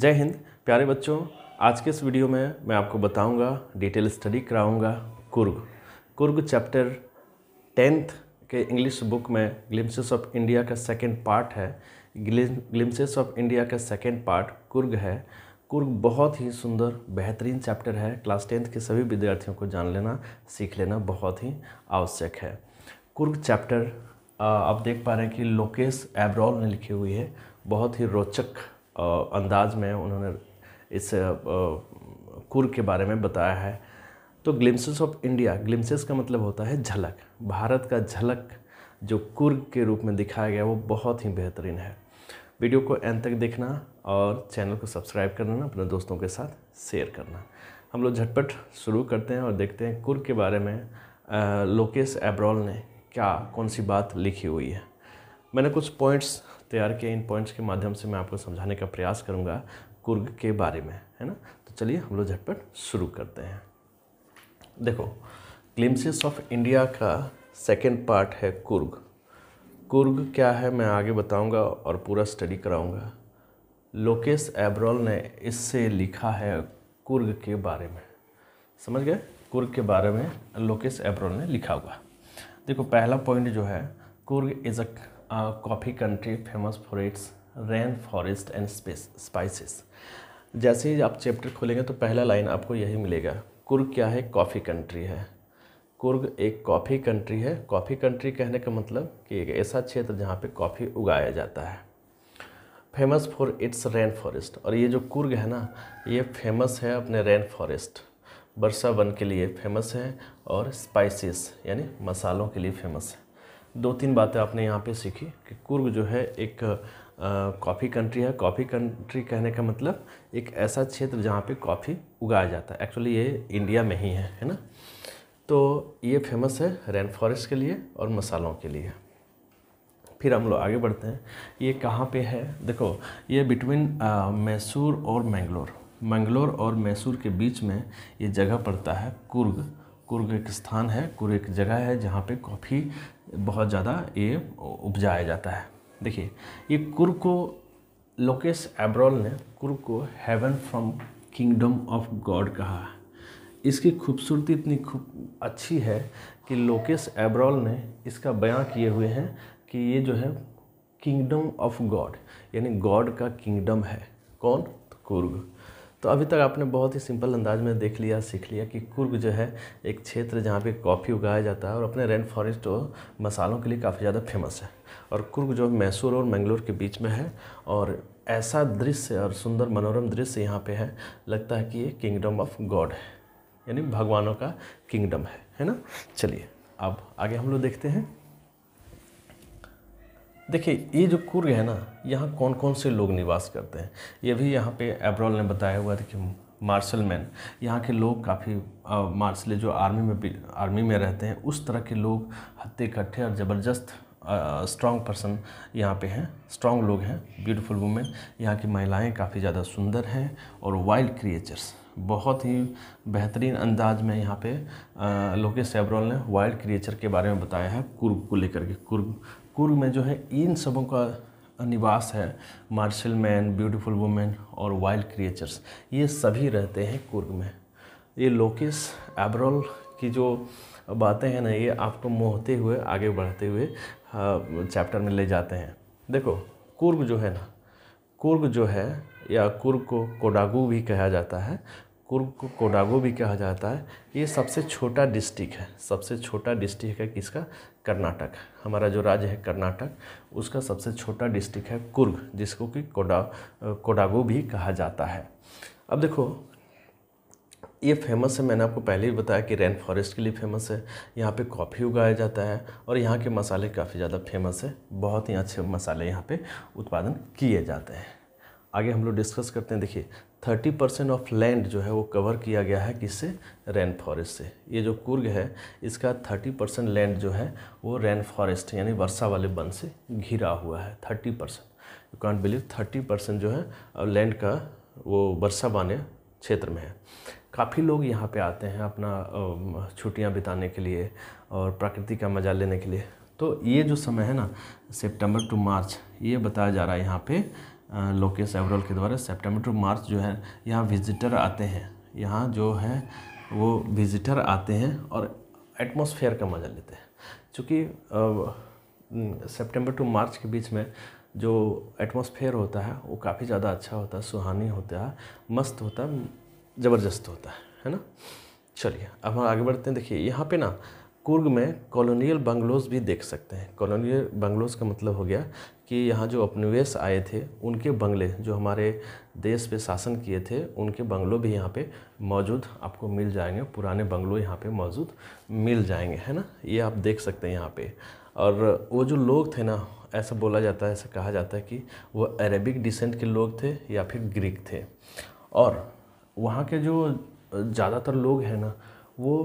जय हिंद प्यारे बच्चों आज के इस वीडियो में मैं आपको बताऊंगा डिटेल स्टडी कराऊंगा कुर्ग कुर्ग चैप्टर टेंथ के इंग्लिश बुक में ग्लिम्सेस ऑफ इंडिया का सेकेंड पार्ट है ग्लिम्सेस ऑफ इंडिया का सेकेंड पार्ट कुर्ग है कुर्ग बहुत ही सुंदर बेहतरीन चैप्टर है क्लास टेंथ के सभी विद्यार्थियों को जान लेना सीख लेना बहुत ही आवश्यक है कुर्ग चैप्टर आप देख पा रहे हैं कि लोकेश एब्रॉल ने लिखी हुई है बहुत ही रोचक अंदाज में उन्होंने इस कुर के बारे में बताया है तो ग्लिम्सेस ऑफ इंडिया ग्लिम्सेस का मतलब होता है झलक भारत का झलक जो कुर्ग के रूप में दिखाया गया वो बहुत ही बेहतरीन है वीडियो को एंड तक देखना और चैनल को सब्सक्राइब करना अपने दोस्तों के साथ शेयर करना हम लोग झटपट शुरू करते हैं और देखते हैं कुर्ग के बारे में लोकेश एब्रॉल ने क्या कौन सी बात लिखी हुई है मैंने कुछ पॉइंट्स तैयार तो किए इन पॉइंट्स के माध्यम से मैं आपको समझाने का प्रयास करूँगा कुर्ग के बारे में है ना तो चलिए हम लोग झटपट शुरू करते हैं देखो ग्लिम्सिस ऑफ इंडिया का सेकेंड पार्ट है कुर्ग कुर्ग क्या है मैं आगे बताऊंगा और पूरा स्टडी कराऊंगा लोकेश एब्रॉल ने इससे लिखा है कुर्ग के बारे में समझ गए कुर्ग के बारे में लोकेश एब्रॉल ने लिखा हुआ देखो पहला पॉइंट जो है Coorg is a coffee country famous for its rain forest and spices जैसे ही आप चैप्टर खोलेंगे तो पहला लाइन आपको यही मिलेगा कुर्ग क्या है कॉफ़ी कंट्री है कुर्ग एक कॉफ़ी कंट्री है कॉफ़ी कंट्री कहने का मतलब कि एक ऐसा क्षेत्र जहाँ पे कॉफ़ी उगाया जाता है famous for its rain forest और ये जो कुर्ग है ना ये फेमस है अपने रेन फॉरेस्ट वर्षा वन के लिए फेमस है और स्पाइसेस यानी मसालों के लिए फेमस है दो तीन बातें आपने यहाँ पे सीखी कि कुर्ग जो है एक कॉफ़ी कंट्री है कॉफ़ी कंट्री कहने का मतलब एक ऐसा क्षेत्र जहाँ पे कॉफ़ी उगाया जाता है एक्चुअली ये इंडिया में ही है है ना तो ये फेमस है रेन फॉरेस्ट के लिए और मसालों के लिए फिर हम लोग आगे बढ़ते हैं ये कहाँ पे है देखो ये बिटवीन मैसूर और मैंगलोर मैंगलोर और मैसूर के बीच में ये जगह पड़ता है कुर्ग कुर्ग एक स्थान है कुर्ग एक जगह है जहाँ पे कॉफ़ी बहुत ज़्यादा ये उपजाया जाता है देखिए ये कुर्ग को लोकेश एब्रॉल ने कुर्ग को heaven from kingdom of God कहा इसकी खूबसूरती इतनी खूब अच्छी है कि लोकेश एब्रॉल ने इसका बयां किए हुए हैं कि ये जो है किंगडम ऑफ गॉड यानी गॉड का किंगडम है कौन तो कुर्ग तो अभी तक आपने बहुत ही सिंपल अंदाज में देख लिया सीख लिया कि कुर्ग जो है एक क्षेत्र जहाँ पे कॉफ़ी उगाया जाता है और अपने रेन फॉरेस्ट और मसालों के लिए काफ़ी ज़्यादा फेमस है और कुर्ग जो मैसूर और मंगलोर के बीच में है और ऐसा दृश्य और सुंदर मनोरम दृश्य यहाँ पे है लगता है कि ये किंगडम ऑफ गॉड है यानी भगवानों का किंगडम है है ना चलिए अब आगे हम लोग देखते हैं देखिए ये जो कुर्ग है ना यहाँ कौन कौन से लोग निवास करते हैं ये भी यहाँ पे एब्रॉल ने बताया हुआ था कि मार्शल मैन यहाँ के लोग काफ़ी मार्शल जो आर्मी में आर्मी में रहते हैं उस तरह के लोग हत्ते इकट्ठे और ज़बरदस्त स्ट्रॉन्ग पर्सन यहाँ पे हैं स्ट्रॉन्ग लोग हैं ब्यूटीफुल वुमेन यहाँ की महिलाएं काफ़ी ज़्यादा सुंदर हैं और वाइल्ड क्रिएचर्स बहुत ही बेहतरीन अंदाज में यहाँ पे लोकेश सेबरॉल ने वाइल्ड क्रिएचर के बारे में बताया है कुर्ग को लेकर के कुर्ग कुर्ग में जो है इन सबों का निवास है मार्शल मैन ब्यूटीफुल वुमेन और वाइल्ड क्रिएचर्स ये सभी रहते हैं कुर्ग में ये लोकेश एबरॉल की जो बातें हैं ना ये आपको मोहते हुए आगे बढ़ते हुए चैप्टर में ले जाते हैं देखो कुर्ग जो है ना कुर्ग जो है या कुर्ग को कोडागू भी कहा जाता है कुर्ग को कोडागो भी कहा जाता है ये सबसे छोटा डिस्ट्रिक्ट है सबसे छोटा डिस्ट्रिक्ट है किसका कर्नाटक हमारा जो राज्य है कर्नाटक उसका सबसे छोटा डिस्ट्रिक्ट है कुर्ग जिसको कि कोडा कोडागो भी कहा जाता है अब देखो ये फेमस है मैंने आपको पहले ही बताया कि रेन फॉरेस्ट के लिए फेमस है यहाँ पे कॉफ़ी उगाया जाता है और यहाँ के मसाले काफ़ी ज़्यादा फेमस है बहुत ही अच्छे मसाले यहाँ पे उत्पादन किए जाते हैं आगे हम लोग डिस्कस करते हैं देखिए थर्टी परसेंट ऑफ लैंड जो है वो कवर किया गया है किससे रेन फॉरेस्ट से ये जो कुर्ग है इसका थर्टी परसेंट लैंड जो है वो रेन फॉरेस्ट यानी वर्षा वाले वन से घिरा हुआ है thirty percent you can't believe thirty percent जो है लैंड का वो वर्षा वाले क्षेत्र में है काफ़ी लोग यहाँ पे आते हैं अपना छुट्टियाँ बिताने के लिए और प्रकृति का मज़ा लेने के लिए तो ये जो समय है ना सितंबर टू मार्च ये बताया जा रहा है यहाँ पर लोकेश एवरल के द्वारा सेप्टेम्बर टू मार्च जो है यहाँ विजिटर आते हैं यहाँ जो है वो विजिटर आते हैं और एटमॉस्फेयर का मज़ा लेते हैं चूँकि सेप्टेम्बर टू मार्च के बीच में जो एटमॉस्फेयर होता है वो काफ़ी ज़्यादा अच्छा होता है सुहानी होता है मस्त होता है ज़बरदस्त होता है है ना चलिए अब हम आगे बढ़ते हैं देखिए यहाँ पे ना कुर्ग में कॉलोनियल बंगलोज़ भी देख सकते हैं कॉलोनियल बंगलोज़ का मतलब हो गया कि यहाँ जो उपनिवेश आए थे उनके बंगले जो हमारे देश पे शासन किए थे उनके बंगलों भी यहाँ पे मौजूद आपको मिल जाएंगे पुराने बंगलों यहाँ पे मौजूद मिल जाएंगे है ना ये आप देख सकते हैं यहाँ पे और वो जो लोग थे ना ऐसा बोला जाता है ऐसा कहा जाता है कि वो अरेबिक डिसेंट के लोग थे या फिर ग्रीक थे और वहाँ के जो ज़्यादातर लोग हैं ना वो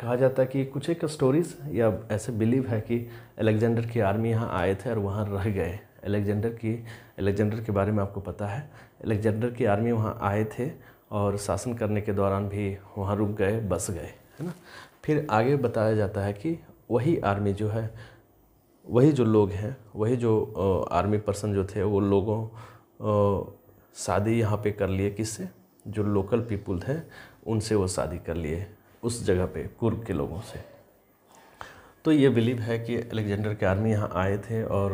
कहा जाता है कि कुछ एक स्टोरीज़ या ऐसे बिलीव है कि अलेक्जेंडर की आर्मी यहाँ आए थे और वहाँ रह गए अलेक्जेंडर की अलेक्जेंडर के बारे में आपको पता है अलेक्जेंडर की आर्मी वहाँ आए थे और शासन करने के दौरान भी वहाँ रुक गए बस गए है ना फिर आगे बताया जाता है कि वही आर्मी जो है वही जो लोग हैं वही जो आर्मी पर्सन जो थे वो लोगों शादी यहाँ पे कर लिए किससे जो लोकल पीपुल थे उनसे वो शादी कर लिए उस जगह पे कुर्ग के लोगों से तो ये बिलीव है कि अलेक्जेंडर के आर्मी यहाँ आए थे और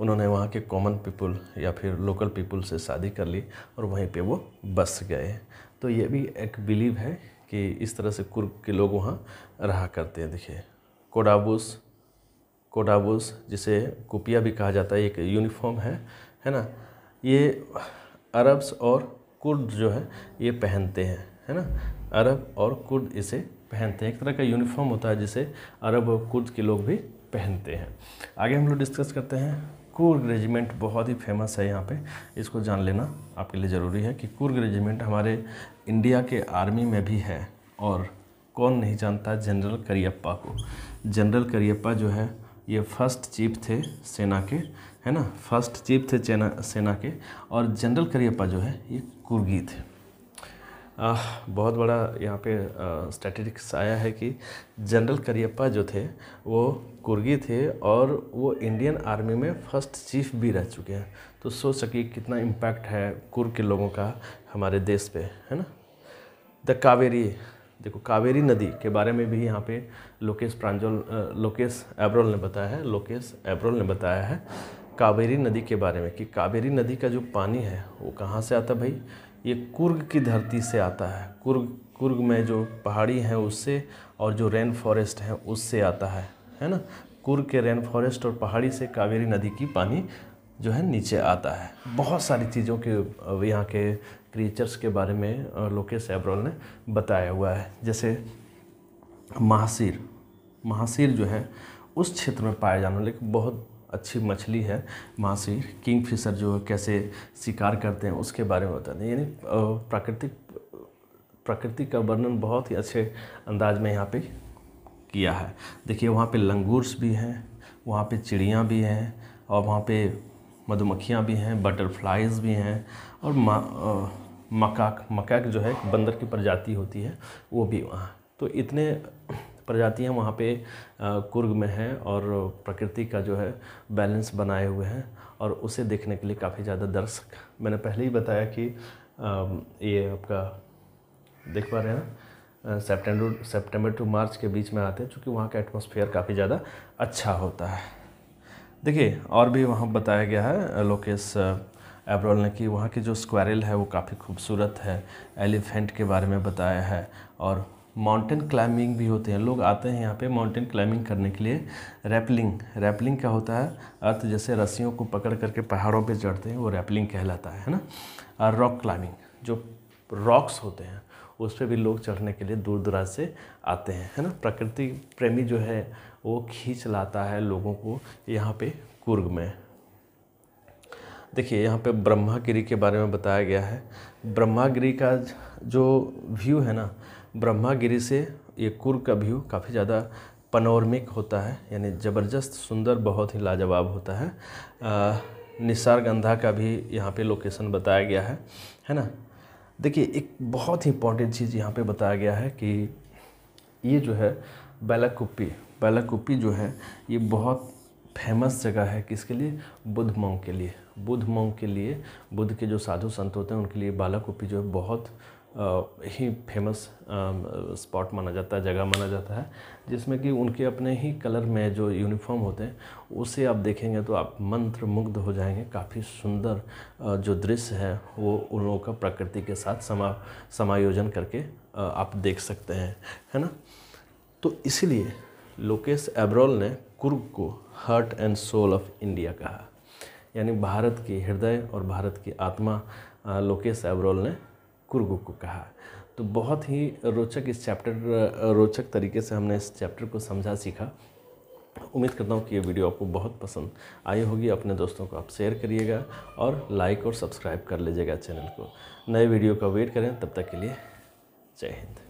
उन्होंने वहाँ के कॉमन पीपल या फिर लोकल पीपल से शादी कर ली और वहीं पे वो बस गए तो ये भी एक बिलीव है कि इस तरह से कुर्ग के लोग वहाँ रहा करते हैं देखिए कोडाबूस कोडाबूस जिसे कुपिया भी कहा जाता है एक यूनिफॉर्म है है ना ये अरब्स और कुर्द जो है ये पहनते हैं है ना अरब और कुर्द इसे पहनते हैं एक तरह का यूनिफॉर्म होता है जिसे अरब और कुर्द के लोग भी पहनते हैं आगे हम लोग डिस्कस करते हैं कुर्ग रेजिमेंट बहुत ही फेमस है यहाँ पे इसको जान लेना आपके लिए ज़रूरी है कि कुर्ग रेजिमेंट हमारे इंडिया के आर्मी में भी है और कौन नहीं जानता जनरल करियप्पा को जनरल करियप्पा जो है ये फर्स्ट चीफ थे सेना के है ना फर्स्ट चीफ थे सेना सेना के और जनरल करियप्पा जो है ये कुर्गी थे आ, बहुत बड़ा यहाँ पे स्टैटिस्टिक्स आया है कि जनरल करियप्पा जो थे वो कुर्गी थे और वो इंडियन आर्मी में फर्स्ट चीफ भी रह चुके हैं तो सोच सकिए कितना इम्पैक्ट है कुर्ग के लोगों का हमारे देश पे है ना द कावेरी देखो कावेरी नदी के बारे में भी यहाँ पे लोकेश प्रांजोल लोकेश एब्रोल ने बताया है लोकेश एब्रोल ने बताया है कावेरी नदी के बारे में कि कावेरी नदी का जो पानी है वो कहाँ से आता भाई ये कुर्ग की धरती से आता है कुर्ग कुर्ग में जो पहाड़ी हैं उससे और जो रेन फॉरेस्ट हैं उससे आता है है ना कुर्ग के रेन फॉरेस्ट और पहाड़ी से कावेरी नदी की पानी जो है नीचे आता है बहुत सारी चीज़ों के यहाँ के क्रिएचर्स के बारे में लोकेश एब्रोल ने बताया हुआ है जैसे महासिर महासिर जो है उस क्षेत्र में पाया जाने लेकिन बहुत अच्छी मछली है से किंग फिशर जो कैसे शिकार करते हैं उसके बारे में बताते हैं यानी प्राकृतिक प्रकृति का वर्णन बहुत ही अच्छे अंदाज में यहाँ पे किया है देखिए वहाँ पे लंगूर्स भी हैं वहाँ पे चिड़ियाँ भी हैं और वहाँ पे मधुमक्खियाँ भी हैं बटरफ्लाइज भी हैं और मकाक मकाक जो है बंदर की प्रजाति होती है वो भी वहाँ तो इतने प्रजातियाँ वहाँ पे कुर्ग में हैं और प्रकृति का जो है बैलेंस बनाए हुए हैं और उसे देखने के लिए काफ़ी ज़्यादा दर्शक मैंने पहले ही बताया कि ये आपका देख पा रहे हैं सेप्टेम्बर सेप्टेम्बर टू मार्च के बीच में आते हैं चूँकि वहाँ का एटमोसफेयर काफ़ी ज़्यादा अच्छा होता है देखिए और भी वहाँ बताया गया है लोकेश एब्रोल ने कि वहाँ की जो स्क्वायरल है वो काफ़ी खूबसूरत है एलिफेंट के बारे में बताया है और माउंटेन क्लाइंबिंग भी होते हैं लोग आते हैं यहाँ पे माउंटेन क्लाइंबिंग करने के लिए रैपलिंग रैपलिंग क्या होता है अर्थ जैसे रस्सियों को पकड़ करके पहाड़ों पे चढ़ते हैं वो रैपलिंग कहलाता है ना और रॉक क्लाइंबिंग जो रॉक्स होते हैं उस पर भी लोग चढ़ने के लिए दूर दराज से आते हैं है ना प्रकृति प्रेमी जो है वो खींच लाता है लोगों को यहाँ पे कुर्ग में देखिए यहाँ पे ब्रह्मागिरी के बारे में बताया गया है ब्रह्मागिरी का जो व्यू है ना ब्रह्मागिरी से ये कुर्ग का व्यू काफ़ी ज़्यादा पनोरमिक होता है यानी ज़बरदस्त सुंदर बहुत ही लाजवाब होता है निसार गंधा का भी यहाँ पे लोकेशन बताया गया है है ना देखिए एक बहुत ही इंपॉर्टेंट चीज़ यहाँ पे बताया गया है कि ये जो है बैलाकुप्पी बैलाकुप्पी जो है ये बहुत फेमस जगह है किसके लिए बुद्ध मऊ के लिए बुद्ध मऊ के लिए बुद्ध के जो साधु संत होते हैं उनके लिए बालाकुप्पी जो है बहुत ही फेमस स्पॉट माना जाता है जगह माना जाता है जिसमें कि उनके अपने ही कलर में जो यूनिफॉर्म होते हैं उसे आप देखेंगे तो आप मंत्र मुग्ध हो जाएंगे काफ़ी सुंदर जो दृश्य है वो उन लोगों का प्रकृति के साथ समा समायोजन करके आप देख सकते हैं है ना तो इसीलिए लोकेश एब्रोल ने कुर्ग को heart and soul of India कहा यानी भारत की हृदय और भारत की आत्मा लोकेश एब्रोल ने कुर्गु को कहा तो बहुत ही रोचक इस चैप्टर रोचक तरीके से हमने इस चैप्टर को समझा सीखा उम्मीद करता हूँ कि ये वीडियो आपको बहुत पसंद आई होगी अपने दोस्तों को आप शेयर करिएगा और लाइक और सब्सक्राइब कर लीजिएगा चैनल को नए वीडियो का वेट करें तब तक के लिए जय हिंद